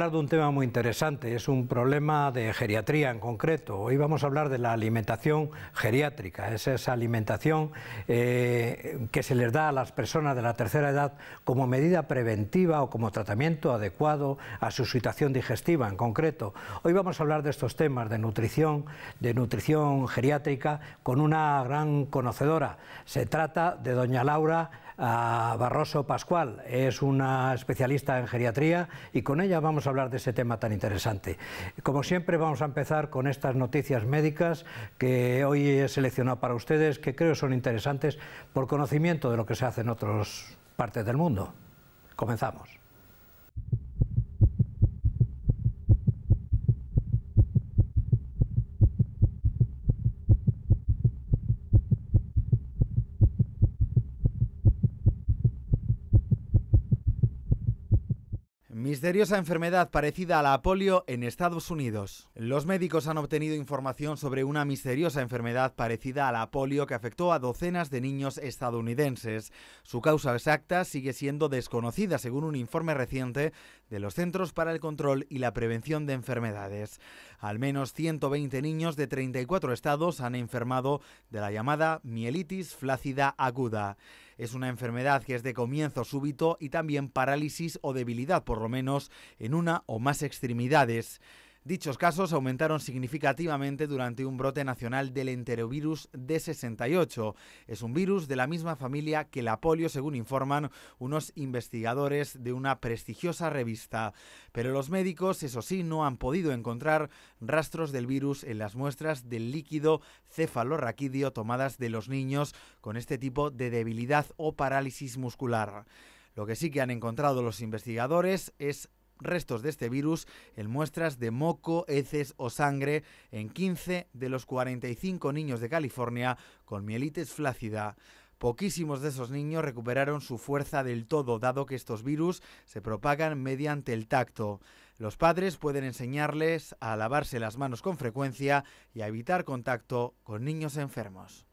hablar de un tema muy interesante, es un problema de geriatría en concreto. Hoy vamos a hablar de la alimentación geriátrica, es esa alimentación eh, que se les da a las personas de la tercera edad como medida preventiva o como tratamiento adecuado a su situación digestiva en concreto. Hoy vamos a hablar de estos temas de nutrición, de nutrición geriátrica, con una gran conocedora. Se trata de doña Laura a Barroso Pascual. Es una especialista en geriatría y con ella vamos a hablar de ese tema tan interesante. Como siempre vamos a empezar con estas noticias médicas que hoy he seleccionado para ustedes, que creo son interesantes por conocimiento de lo que se hace en otras partes del mundo. Comenzamos. Misteriosa enfermedad parecida a la polio en Estados Unidos. Los médicos han obtenido información sobre una misteriosa enfermedad parecida a la polio que afectó a docenas de niños estadounidenses. Su causa exacta sigue siendo desconocida según un informe reciente de los Centros para el Control y la Prevención de Enfermedades. Al menos 120 niños de 34 estados han enfermado de la llamada mielitis flácida aguda. Es una enfermedad que es de comienzo súbito y también parálisis o debilidad, por lo menos en una o más extremidades. Dichos casos aumentaron significativamente durante un brote nacional del enterovirus D68. Es un virus de la misma familia que la polio, según informan unos investigadores de una prestigiosa revista. Pero los médicos, eso sí, no han podido encontrar rastros del virus en las muestras del líquido cefalorraquídeo tomadas de los niños con este tipo de debilidad o parálisis muscular. Lo que sí que han encontrado los investigadores es restos de este virus en muestras de moco, heces o sangre en 15 de los 45 niños de California con mielitis flácida. Poquísimos de esos niños recuperaron su fuerza del todo, dado que estos virus se propagan mediante el tacto. Los padres pueden enseñarles a lavarse las manos con frecuencia y a evitar contacto con niños enfermos.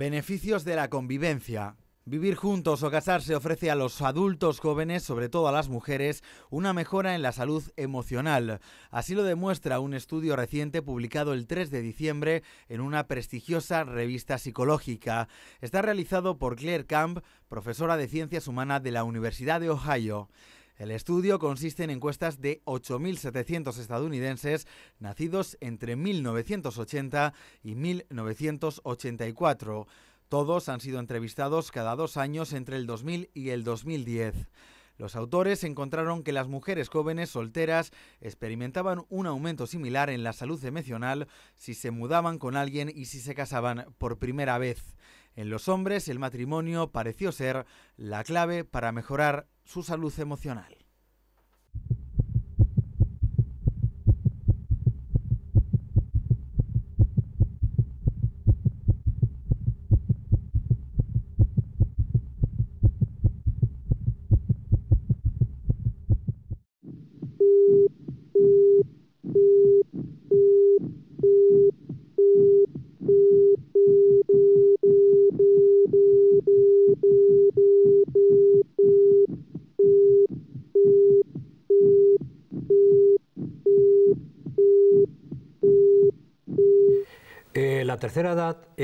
Beneficios de la convivencia. Vivir juntos o casarse ofrece a los adultos jóvenes, sobre todo a las mujeres, una mejora en la salud emocional. Así lo demuestra un estudio reciente publicado el 3 de diciembre en una prestigiosa revista psicológica. Está realizado por Claire Camp, profesora de Ciencias Humanas de la Universidad de Ohio. El estudio consiste en encuestas de 8.700 estadounidenses nacidos entre 1980 y 1984. Todos han sido entrevistados cada dos años entre el 2000 y el 2010. Los autores encontraron que las mujeres jóvenes solteras experimentaban un aumento similar en la salud emocional si se mudaban con alguien y si se casaban por primera vez. En los hombres el matrimonio pareció ser la clave para mejorar su salud emocional.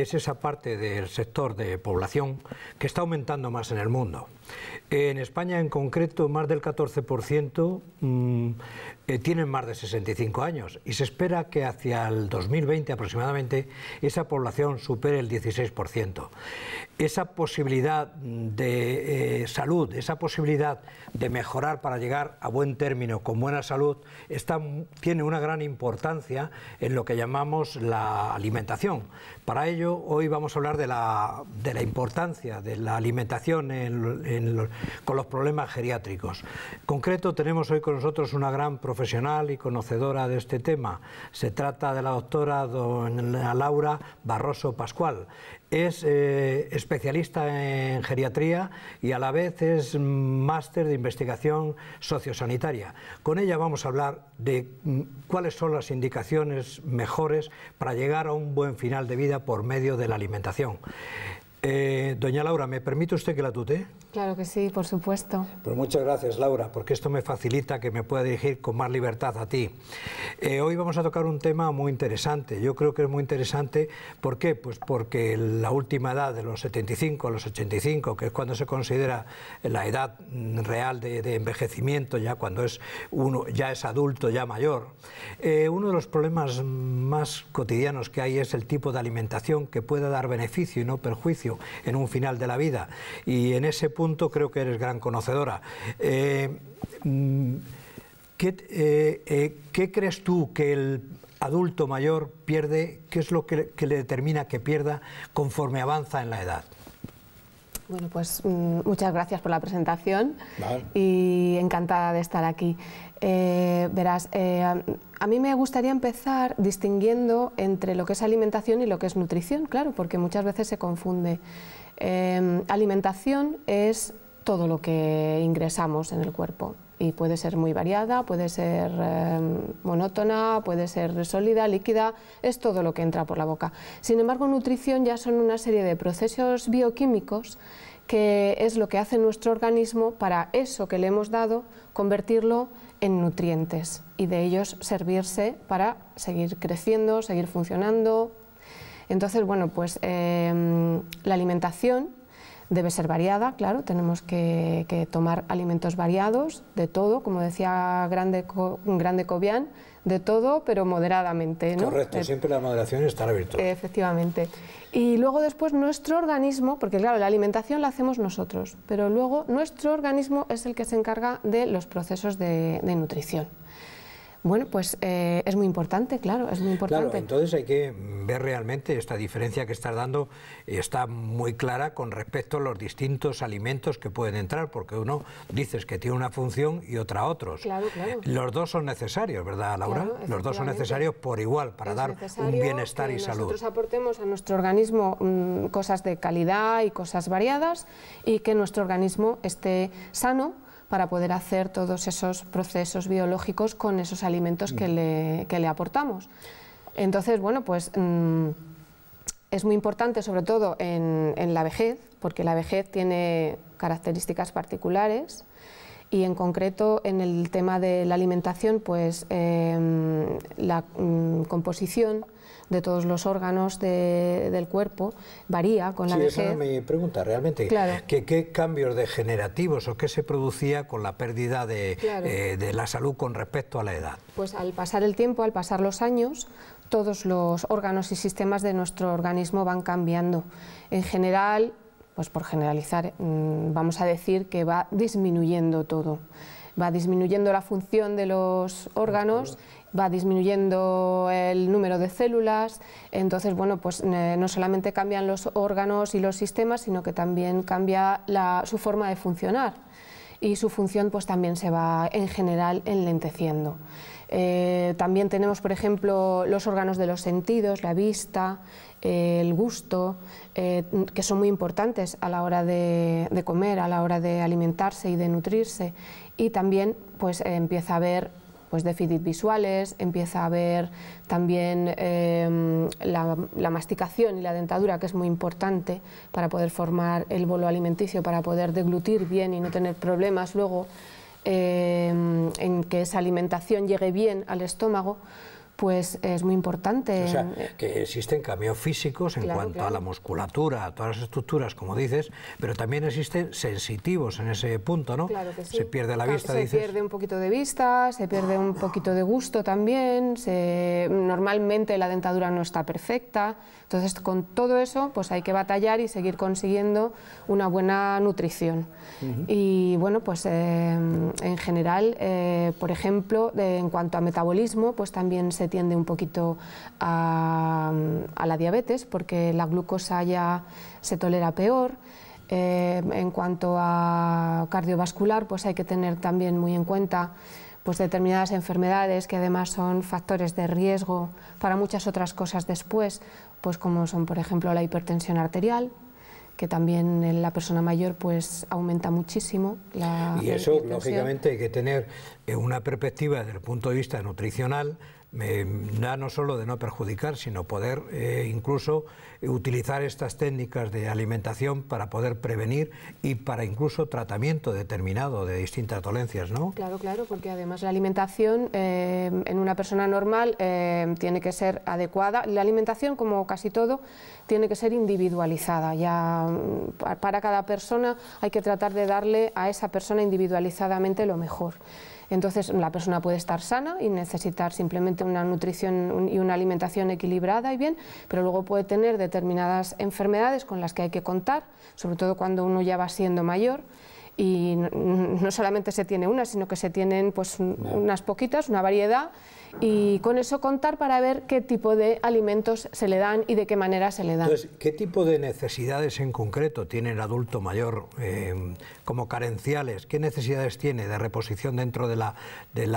es esa parte del sector de población que está aumentando más en el mundo. En España en concreto, más del 14% mm, eh, tienen más de 65 años y se espera que hacia el 2020 aproximadamente esa población supere el 16% esa posibilidad de eh, salud, esa posibilidad de mejorar para llegar a buen término con buena salud, tiene una gran importancia en lo que llamamos la alimentación. Para ello, hoy vamos a hablar de la, importancia de la alimentación con los problemas geriátricos. En concreto, tenemos hoy con nosotros una gran profesional y conocedora de este tema. Se trata de la doctora Laura Barroso Pascual es eh, especialista en geriatría y a la vez es máster de investigación sociosanitaria. Con ella vamos a hablar de mm, cuáles son las indicaciones mejores para llegar a un buen final de vida por medio de la alimentación. Eh, doña Laura, ¿me permite usted que la tute? Claro que sí, por supuesto. Pues muchas gracias, Laura, porque esto me facilita que me pueda dirigir con más libertad a ti. Eh, hoy vamos a tocar un tema muy interesante. Yo creo que es muy interesante. ¿Por qué? Pues porque la última edad de los 75 a los 85, que es cuando se considera la edad real de, envejecimiento, ya cuando es uno ya es adulto, ya mayor, eh, uno de los problemas más cotidianos que hay es el tipo de alimentación que pueda dar beneficio y no perjuicio en un final de la vida. Y en ese punto creo que eres gran conocedora. Eh, mm, eh, eh, ¿qué, crees tú que el adulto mayor pierde? ¿Qué es lo que, le determina que pierda conforme avanza en la edad? Bueno, pues mm, muchas gracias por la presentación y encantada de estar aquí. Eh, verás, eh, a mí me gustaría empezar distinguiendo entre lo que es alimentación y lo que es nutrición, claro, porque muchas veces se confunde. Em, alimentación es todo lo que ingresamos en el cuerpo y puede ser muy variada, puede ser em, monótona, puede ser sólida, líquida, es todo lo que entra por la boca. Sin embargo, nutrición ya son una serie de procesos bioquímicos que es lo que hace nuestro organismo para eso que le hemos dado, convertirlo en nutrientes y de ellos servirse para seguir creciendo, seguir funcionando. Entonces, bueno, pues em, la alimentación debe ser variada, claro, tenemos que, tomar alimentos variados, de todo, como decía Grande, Grande Covian, de todo, pero moderadamente. ¿no? Correcto, eh, siempre la moderación está la Efectivamente. Y luego después nuestro organismo, porque claro, la alimentación la hacemos nosotros, pero luego nuestro organismo es el que se encarga de los procesos de nutrición. Bueno, pues eh, es muy importante, claro, es muy importante. entonces hay que ver realmente esta diferencia que estás dando, eh, está muy clara con respecto a los distintos alimentos que pueden entrar, porque uno dices que tiene una función y otra otros. Los dos son necesarios, ¿verdad, Laura? los dos son necesarios por igual para dar un bienestar y salud. Nosotros aportemos a nuestro organismo mm, cosas de calidad y cosas variadas y que nuestro organismo esté sano para poder hacer todos esos procesos biológicos con esos alimentos que mm. le, le aportamos. Entonces, bueno, pues mm, es muy importante sobre todo en, en la vejez, porque la vejez tiene características particulares y en concreto en el tema de la alimentación, pues em, la mm, composición de todos los órganos de, del cuerpo varía con la sí, Esa es mi pregunta realmente. ¿Qué, cambios degenerativos o qué se producía con la pérdida de, eh, de la salud con respecto a la edad? Pues al pasar el tiempo, al pasar los años, todos los órganos y sistemas de nuestro organismo van cambiando. En general, pues por generalizar, mm, vamos a decir que va disminuyendo todo. Va disminuyendo la función de los órganos, va disminuyendo el número de células, entonces, bueno, pues eh, no solamente cambian los órganos y los sistemas, sino que también cambia su forma de funcionar y su función pues también se va en general enlenteciendo. Eh, también tenemos, por ejemplo, los órganos de los sentidos, la vista, eh, el gusto, eh, que son muy importantes a la hora de, de, comer, a la hora de alimentarse y de nutrirse. Y también pues, empieza a haber pues déficit visuales, empieza a haber también em, la, masticación y la dentadura, que es muy importante para poder formar el bolo alimenticio, para poder deglutir bien y no tener problemas luego em, en que esa alimentación llegue bien al estómago pues es muy importante. O sea, eh, que existen cambios físicos en cuanto a la musculatura, a todas las estructuras, como dices, pero también existen sensitivos en ese punto, ¿no? Se pierde la vista, se dices. Se pierde un poquito de vista, se pierde un poquito de gusto también, normalmente la dentadura no está perfecta, entonces con todo eso pues hay que batallar y seguir consiguiendo una buena nutrición. Y bueno, pues em, en general, eh, por ejemplo, en cuanto a metabolismo, pues también se tiende un poquito mm, a, la diabetes porque la glucosa ya se tolera peor. Eh, en cuanto a cardiovascular, pues hay que tener también muy en cuenta pues determinadas enfermedades que además son factores de riesgo para muchas otras cosas después, pues como son por ejemplo la hipertensión arterial, que también en la persona mayor pues aumenta muchísimo la Y eso lógicamente hay que tener eh, una perspectiva desde el punto de vista nutricional no solo de no perjudicar, sino poder eh, incluso utilizar estas técnicas de alimentación para poder prevenir y para incluso tratamiento determinado de distintas dolencias, ¿no? Claro, claro, porque además la alimentación eh, en una persona normal eh, tiene que ser adecuada. La alimentación, como casi todo, tiene que ser individualizada. Ya mm, para cada persona hay que tratar de darle a esa persona individualizadamente lo mejor. Entonces la persona puede estar sana y necesitar simplemente una nutrición y una alimentación equilibrada y bien, pero luego puede tener determinadas enfermedades con las que hay que contar, sobre todo cuando uno ya va siendo mayor y no solamente se tiene una, sino que se tienen pues unas poquitas, una variedad y con eso contar para ver qué tipo de alimentos se le dan y de qué manera se le dan. Entonces, ¿qué tipo de necesidades en concreto tiene el adulto mayor eh, como carenciales? ¿Qué necesidades tiene de reposición dentro de la,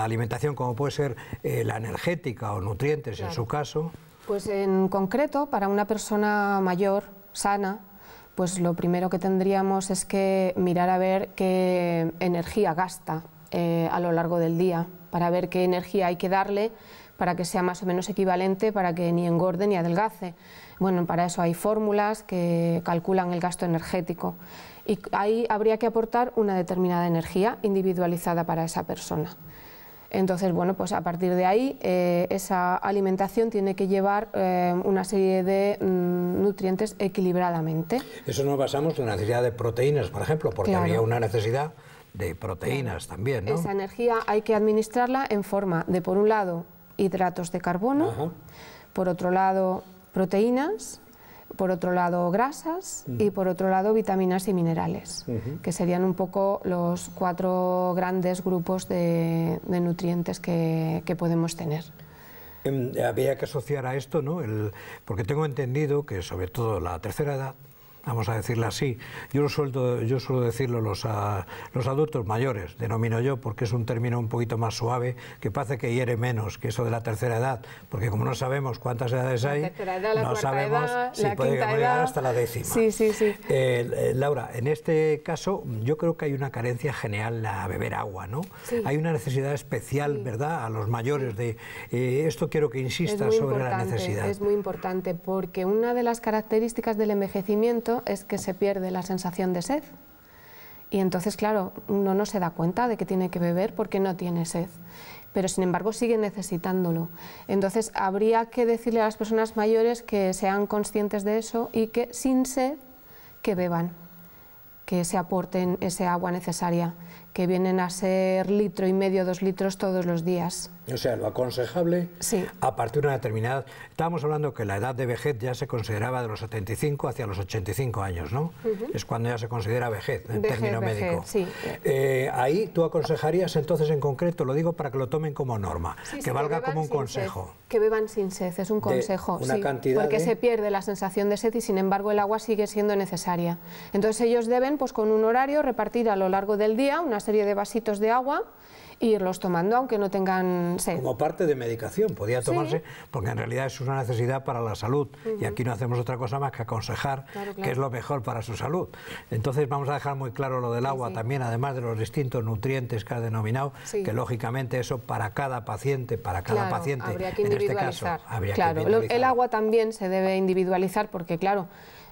alimentación, como puede ser eh, la energética o nutrientes en su caso? Pues en concreto, para una persona mayor, sana, pues lo primero que tendríamos es que mirar a ver qué energía gasta eh, a lo largo del día para ver qué energía hay que darle para que sea más o menos equivalente, para que ni engorde ni adelgace. Bueno, para eso hay fórmulas que calculan el gasto energético y ahí habría que aportar una determinada energía individualizada para esa persona. Entonces, bueno, pues a partir de ahí eh, esa alimentación tiene que llevar eh, una serie de mm, nutrientes equilibradamente. Eso no basamos en la necesidad de proteínas, por ejemplo, porque había una necesidad de proteínas también, ¿no? Esa energía hay que administrarla en forma de, por un lado, hidratos de carbono, por otro lado, proteínas, por otro lado grasas y por otro lado vitaminas y minerales, que serían un poco los cuatro grandes grupos de, nutrientes que, que, podemos tener. Em, había que asociar a esto, ¿no? El, porque tengo entendido que sobre todo la tercera edad vamos a decirlo así. Yo, lo yo suelo decirlo los, a, los adultos mayores, denomino yo, porque es un término un poquito más suave, que parece que hiere menos que eso de la tercera edad, porque como no sabemos cuántas edades hay, no sabemos si puede llegar hasta la décima. Eh, eh, Laura, en este caso yo creo que hay una carencia general a beber agua, ¿no? Hay una necesidad especial, ¿verdad?, a los mayores de... Eh, esto quiero que insistas sobre la necesidad. Es muy importante, porque una de las características del envejecimiento es que se pierde la sensación de sed. Y entonces, claro, uno no se da cuenta de que tiene que beber porque no tiene sed, pero sin embargo sigue necesitándolo. Entonces, habría que decirle a las personas mayores que sean conscientes de eso y que sin sed, que beban, que se aporten ese agua necesaria, que vienen a ser litro y medio, dos litros todos los días. O sea, lo aconsejable sí. a partir de una determinada... Estábamos hablando que la edad de vejez ya se consideraba de los 75 hacia los 85 años, ¿no? Es cuando ya se considera vejez, en término médico. Eh, ahí tú aconsejarías entonces en concreto, lo digo para que lo tomen como norma, que valga como un consejo. que beban sin sed, es un consejo, una porque se pierde la sensación de sed y sin embargo el agua sigue siendo necesaria. Entonces ellos deben, pues con un horario, repartir a lo largo del día una serie de vasitos de agua irlos tomando aunque no tengan sed. Como parte de medicación, podía tomarse, porque en realidad es una necesidad para la salud y aquí no hacemos otra cosa más que aconsejar que es lo mejor para su salud. Entonces vamos a dejar muy claro lo del agua también, además de los distintos nutrientes que ha denominado, que lógicamente eso para cada paciente, para cada paciente, en este caso, habría que individualizar. El agua también se debe individualizar porque claro,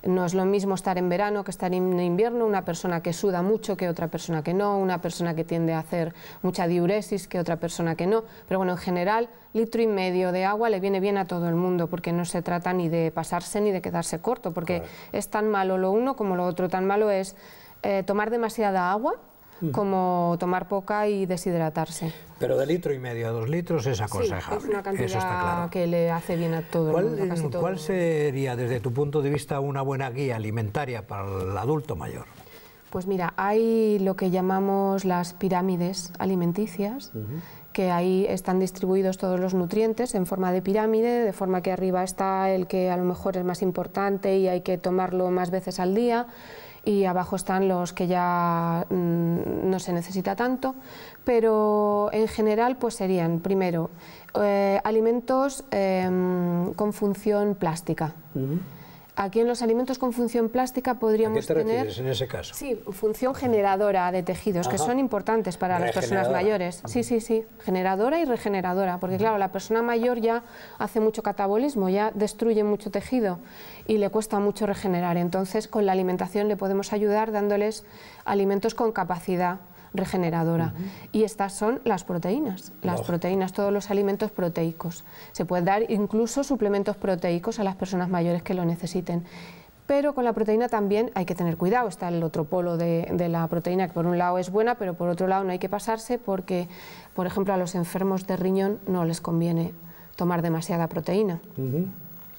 no es lo mismo estar en verano que estar en invierno, una persona que suda mucho que otra persona que no, una persona que tiende a hacer mucha diuresis que otra persona que no. Pero bueno, en general, litro y medio de agua le viene bien a todo el mundo, porque no se trata ni de pasarse ni de quedarse corto, porque es tan malo lo uno como lo otro. Tan malo es eh, tomar demasiada agua, como tomar poca y deshidratarse. Pero de litro y medio a dos litros es aconsejable. una cantidad Eso está claro. que le hace bien a todo ¿Cuál, el casi todo ¿Cuál sería, desde tu punto de vista, una buena guía alimentaria para el adulto mayor? Pues mira, hay lo que llamamos las pirámides alimenticias, que ahí están distribuidos todos los nutrientes en forma de pirámide, de forma que arriba está el que a lo mejor es más importante y hay que tomarlo más veces al día y abajo están los que ya mm, no se necesita tanto, pero en general pues serían, primero, eh, alimentos em, con función plástica. Aquí en los alimentos con función plástica podríamos tener... en ese caso? Sí, función generadora de tejidos, que son importantes para las personas mayores. Sí, sí, sí, generadora y regeneradora, porque claro, la persona mayor ya hace mucho catabolismo, ya destruye mucho tejido y le cuesta mucho regenerar. Entonces, con la alimentación le podemos ayudar dándoles alimentos con capacidad regeneradora. Y estas son las proteínas, las proteínas, todos los alimentos proteicos. Se puede dar incluso suplementos proteicos a las personas mayores que lo necesiten. Pero con la proteína también hay que tener cuidado. Está el otro polo de, la proteína, que por un lado es buena, pero por otro lado no hay que pasarse porque, por ejemplo, a los enfermos de riñón no les conviene tomar demasiada proteína.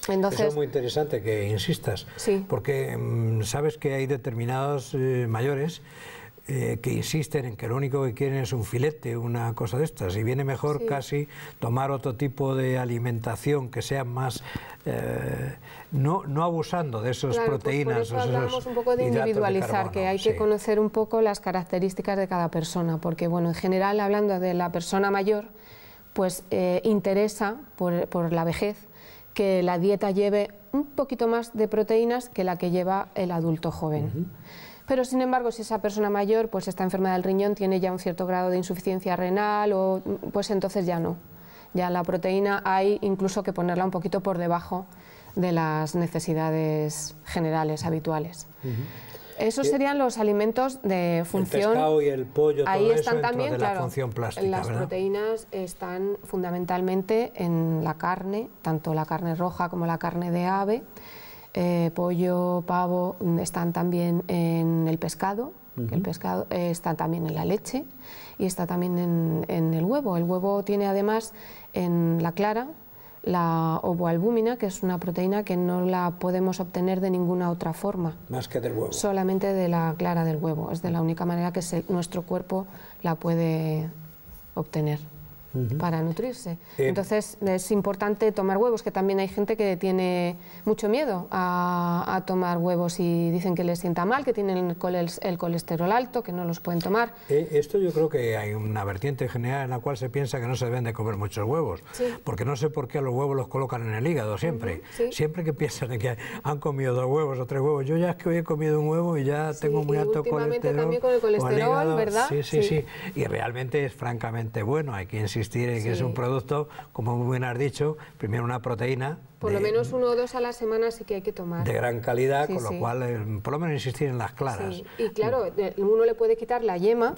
Entonces, Eso es muy interesante que insistas, porque mm, sabes que hay determinados eh, mayores eh, que insisten en que lo único que quieren es un filete, una cosa de estas. Y viene mejor casi tomar otro tipo de alimentación que sea más, eh, no, abusando de esas pues proteínas. Pues hablamos un poco de individualizar, que hay que conocer un poco las características de cada persona, porque bueno, en general hablando de la persona mayor, pues eh, interesa por, la vejez que la dieta lleve un poquito más de proteínas que la que lleva el adulto joven. Pero sin embargo, si esa persona mayor pues está enferma del riñón, tiene ya un cierto grado de insuficiencia renal o pues entonces ya no. Ya la proteína hay incluso que ponerla un poquito por debajo de las necesidades generales habituales. Esos serían los alimentos de función. El pescado y el pollo, ahí están también, la Las proteínas están fundamentalmente en la carne, tanto la carne roja como la carne de ave. Eh, pollo, pavo, mm, están también en el pescado, el pescado eh, está también en la leche y está también en, el huevo. El huevo tiene además en la clara la ovoalbúmina, que es una proteína que no la podemos obtener de ninguna otra forma. Más que del huevo. Solamente de la clara del huevo. Es de la única manera que nuestro cuerpo la puede obtener para nutrirse. Eh, Entonces es importante tomar huevos, que también hay gente que tiene mucho miedo a, tomar huevos y dicen que les sienta mal, que tienen el, colesterol alto, que no los pueden tomar. Eh, esto yo creo que hay una vertiente general en la cual se piensa que no se deben de comer muchos huevos, porque no sé por qué los huevos los colocan en el hígado siempre. Siempre que piensan que han comido dos huevos o tres huevos, yo ya es que hoy he comido un huevo y ya tengo muy alto colesterol. También con el colesterol, ¿verdad? Sí, sí, sí, Y realmente es francamente bueno, hay que insistir que es un producto, como muy bien has dicho, primero una proteína. Por lo menos uno o dos a la semana sí que hay que tomar. De gran calidad, con lo cual, eh, por lo menos insistir en las claras. Y claro, mm. uno le puede quitar la yema,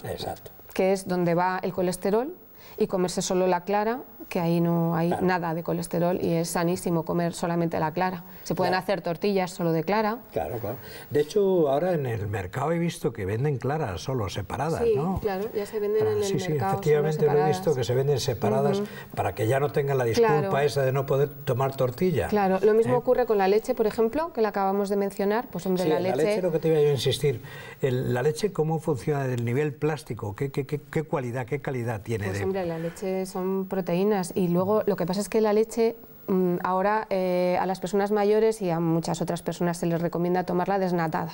que es donde va el colesterol, y comerse solo la clara que ahí no hay nada de colesterol y es sanísimo comer solamente la clara. Se pueden hacer tortillas solo de clara. Claro, claro. De hecho, ahora en el mercado he visto que venden claras solo separadas, sí, ¿no? claro, ya se venden ah, en el sí, mercado. Sí, sí, efectivamente lo he visto que se venden separadas para que ya no tengan la disculpa esa de no poder tomar tortilla. Claro, lo mismo ¿Eh? ocurre con la leche, por ejemplo, que la acabamos de mencionar, pues hombre, la leche... la leche lo que te iba a insistir, la leche cómo funciona del nivel plástico, qué, qué, qué, cualidad, qué calidad tiene. Pues de... hombre, la leche son proteínas y luego lo que pasa es que la leche mm, ahora eh, a las personas mayores y a muchas otras personas se les recomienda tomarla desnatada.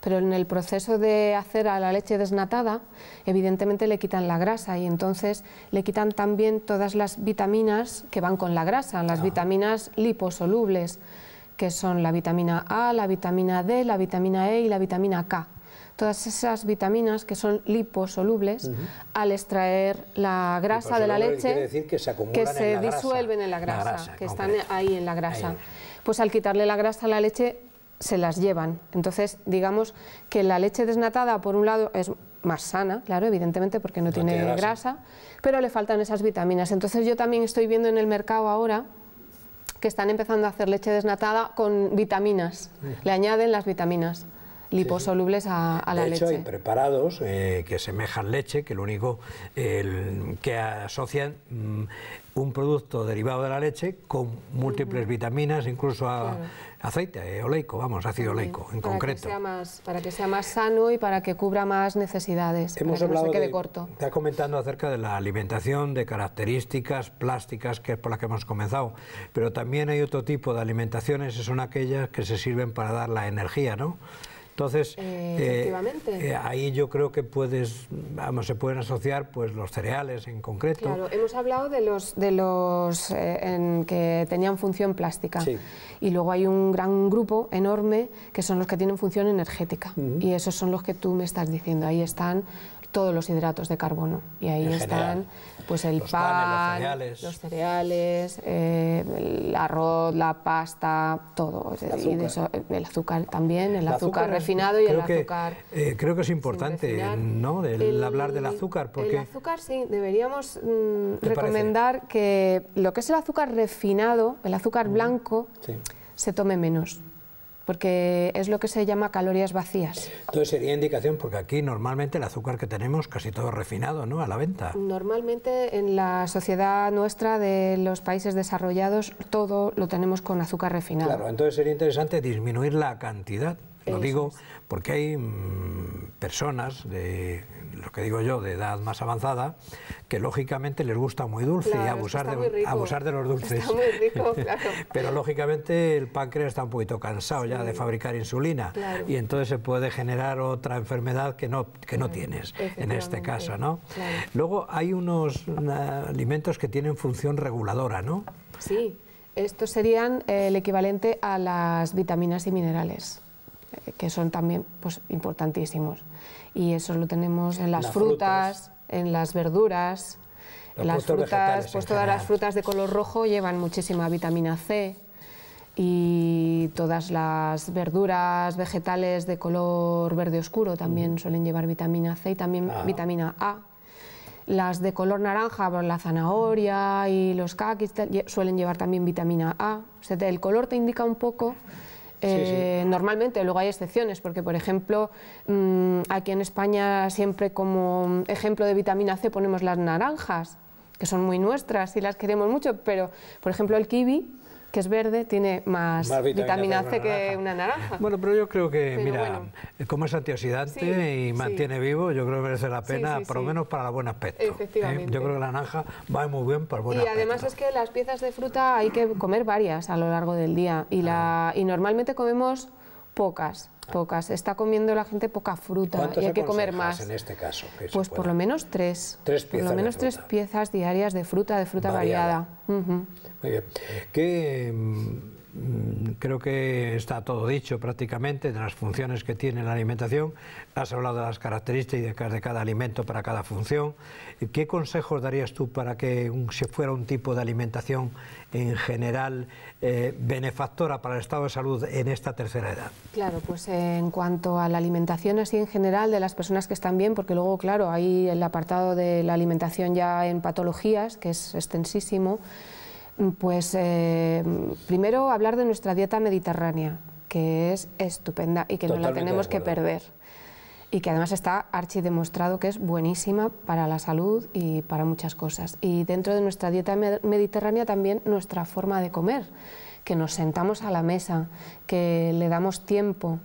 Pero en el proceso de hacer a la leche desnatada, evidentemente le quitan la grasa y entonces le quitan también todas las vitaminas que van con la grasa, las ah. vitaminas liposolubles, que son la vitamina A, la vitamina D, la vitamina E y la vitamina K todas esas vitaminas que son liposolubles al extraer la grasa de la leche que se, disuelven en la grasa, que están ahí en la grasa. Pues al quitarle la grasa a la leche se las llevan. Entonces, digamos que la leche desnatada, por un lado, es más sana, claro, evidentemente, porque no, tiene grasa. pero le faltan esas vitaminas. Entonces, yo también estoy viendo en el mercado ahora que están empezando a hacer leche desnatada con vitaminas. Le añaden las vitaminas liposolubles A, la leche. De hecho, hay preparados eh, que semejan leche, que lo único que asocian mm, un producto derivado de la leche con múltiples vitaminas, incluso a, aceite eh, oleico, vamos, ácido oleico en concreto. para que sea más sano y para que cubra más necesidades. Hemos hablado no de, corto. Está comentando acerca de la alimentación, de características plásticas, que es por la que hemos comenzado, pero también hay otro tipo de alimentaciones, son aquellas que se sirven para dar la energía, ¿no? Entonces, eh, eh, eh, ahí yo creo que puedes, vamos, se pueden asociar pues los cereales en concreto. Claro, hemos hablado de los, de los en que tenían función plástica y luego hay un gran grupo enorme que son los que tienen función energética y esos son los que tú me estás diciendo, ahí están todos los hidratos de carbono y ahí están... Pues el pan, los cereales, eh, el arroz, la pasta, todo. El y eso, el azúcar también, el, azúcar, refinado y el azúcar. Eh, creo que es importante ¿no? el, hablar del azúcar. Porque... El azúcar sí, deberíamos mm, recomendar que lo que es el azúcar refinado, el azúcar mm. blanco, se tome menos porque es lo que se llama calorías vacías. Entonces sería indicación, porque aquí normalmente el azúcar que tenemos casi todo refinado, ¿no? A la venta. Normalmente en la sociedad nuestra de los países desarrollados todo lo tenemos con azúcar refinado. Claro, entonces sería interesante disminuir la cantidad lo digo porque hay mm, personas, de lo que digo yo, de edad más avanzada, que lógicamente les gusta muy dulce y abusar, de, abusar de los dulces. Pero lógicamente el páncreas está un poquito cansado ya de fabricar insulina y entonces se puede generar otra enfermedad que no, que no tienes en este caso. ¿no? Luego hay unos alimentos que tienen función reguladora, ¿no? Sí, estos serían el equivalente a las vitaminas y minerales. Eh, que son también pues, importantísimos. Y eso lo tenemos en las, frutas, en las verduras, las frutas, pues todas las frutas de color rojo llevan muchísima vitamina C y todas las verduras vegetales de color verde oscuro también suelen llevar vitamina C y también ah. vitamina A. Las de color naranja, pues, la zanahoria y los caquis suelen llevar también vitamina A. el color te indica un poco eh, normalmente, luego hay excepciones, porque por ejemplo, mm, aquí en España siempre como ejemplo de vitamina C ponemos las naranjas, que son muy nuestras y las queremos mucho, pero por ejemplo el kiwi que es verde, tiene más, vitamina, C que, una, naranja. Bueno, pero yo creo que, mira, como es antioxidante y mantiene vivo, yo creo que merece la pena, por lo menos para el buen aspecto. ¿eh? Efectivamente. Yo creo que la naranja va muy bien para el buen y Y además es que las piezas de fruta hay que comer varias a lo largo del día y, la, y normalmente comemos Pocas, pocas. Está comiendo la gente poca fruta y hay que comer más. en este caso? pues por lo menos tres. Tres piezas. Por lo menos tres piezas diarias de fruta, de fruta variada. Muy bien. ¿Qué mm, Mm, creo que está todo dicho prácticamente de las funciones que tiene la alimentación. Has hablado de las características de cada alimento para cada función. ¿Qué consejos darías tú para que se fuera un tipo de alimentación en general eh, benefactora para el estado de salud en esta tercera edad? Claro, pues en cuanto a la alimentación así en general de las personas que están bien, porque luego, claro, hay el apartado de la alimentación ya en patologías, que es extensísimo. Pues eh, primero hablar de nuestra dieta mediterránea, que es estupenda y que no la tenemos que perder. Y que además está archidemostrado que es buenísima para la salud y para muchas cosas. Y dentro de nuestra dieta mediterránea también nuestra forma de comer, que nos sentamos a la mesa, que le damos tiempo,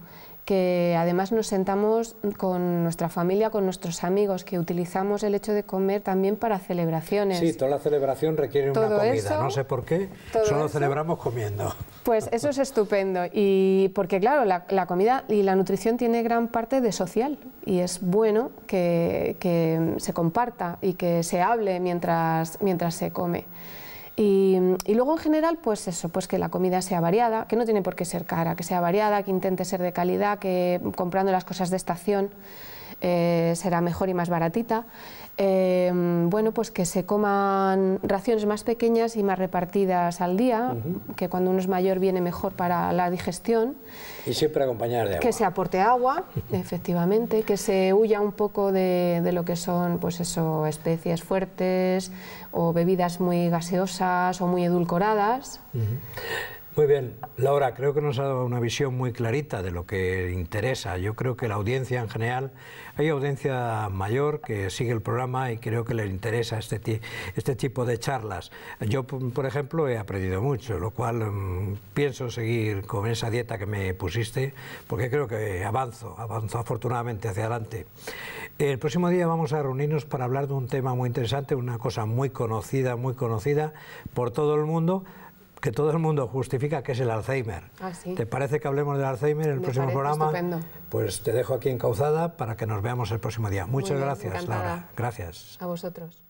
que además nos sentamos con nuestra familia, con nuestros amigos, que utilizamos el hecho de comer también para celebraciones. Sí, toda la celebración requiere una comida, no sé por qué, solo celebramos comiendo. Pues eso es estupendo, y porque claro, la, comida y la nutrición tiene gran parte de social, y es bueno que, se comparta y que se hable mientras, mientras se come. Y, luego en general, pues eso, pues que la comida sea variada, que no tiene por qué ser cara, que sea variada, que intente ser de calidad, que comprando las cosas de estación. Eh, será mejor y más baratita. Eh, bueno, pues que se coman raciones más pequeñas y más repartidas al día, que cuando uno es mayor viene mejor para la digestión. Y siempre acompañar de agua. Que se aporte agua, efectivamente, que se huya un poco de, lo que son pues eso, especies fuertes o bebidas muy gaseosas o muy edulcoradas. Muy bien, Laura, creo que nos ha dado una visión muy clarita de lo que interesa. Yo creo que la audiencia en general, hay audiencia mayor que sigue el programa y creo que le interesa este, este tipo de charlas. Yo, por ejemplo, he aprendido mucho, lo cual mm, pienso seguir con esa dieta que me pusiste, porque creo que avanzo, avanzo afortunadamente hacia adelante. El próximo día vamos a reunirnos para hablar de un tema muy interesante, una cosa muy conocida, muy conocida por todo el mundo, que todo el mundo justifica, que es el Alzheimer. Ah, ¿Te parece que hablemos del Alzheimer en el próximo programa? Pues te dejo aquí encauzada para que nos veamos el próximo día. Muchas gracias, Laura. Gracias. A vosotros.